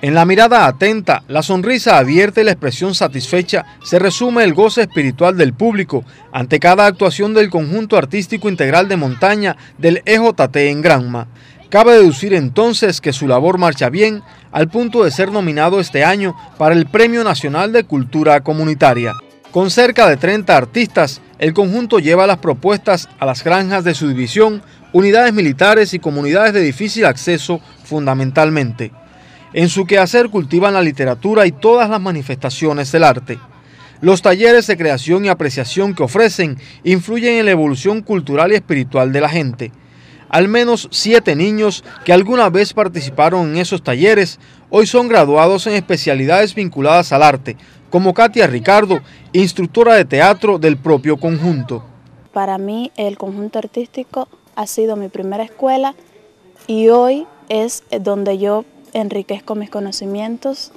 En la mirada atenta, la sonrisa abierta y la expresión satisfecha se resume el goce espiritual del público ante cada actuación del conjunto artístico integral de montaña del EJT en Granma. Cabe deducir entonces que su labor marcha bien al punto de ser nominado este año para el Premio Nacional de Cultura Comunitaria. Con cerca de 30 artistas, el conjunto lleva las propuestas a las granjas de su división, unidades militares y comunidades de difícil acceso fundamentalmente. En su quehacer cultivan la literatura y todas las manifestaciones del arte. Los talleres de creación y apreciación que ofrecen influyen en la evolución cultural y espiritual de la gente. Al menos siete niños que alguna vez participaron en esos talleres hoy son graduados en especialidades vinculadas al arte, como Katia Ricardo, instructora de teatro del propio conjunto. Para mí el conjunto artístico ha sido mi primera escuela y hoy es donde yo enriquezco mis conocimientos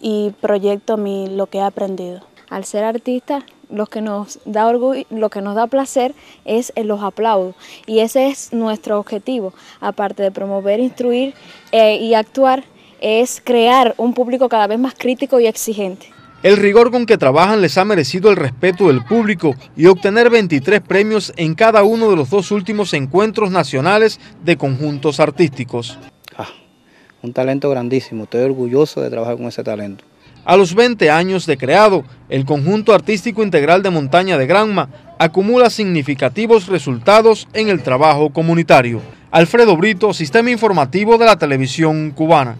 y proyecto lo que he aprendido. Al ser artista, lo que nos da orgullo, lo que nos da placer es los aplausos y ese es nuestro objetivo. Aparte de promover, instruir eh, y actuar, es crear un público cada vez más crítico y exigente. El rigor con que trabajan les ha merecido el respeto del público y obtener 23 premios en cada uno de los dos últimos encuentros nacionales de conjuntos artísticos un talento grandísimo. Estoy orgulloso de trabajar con ese talento. A los 20 años de creado, el conjunto artístico integral de Montaña de Granma acumula significativos resultados en el trabajo comunitario. Alfredo Brito, Sistema Informativo de la Televisión Cubana.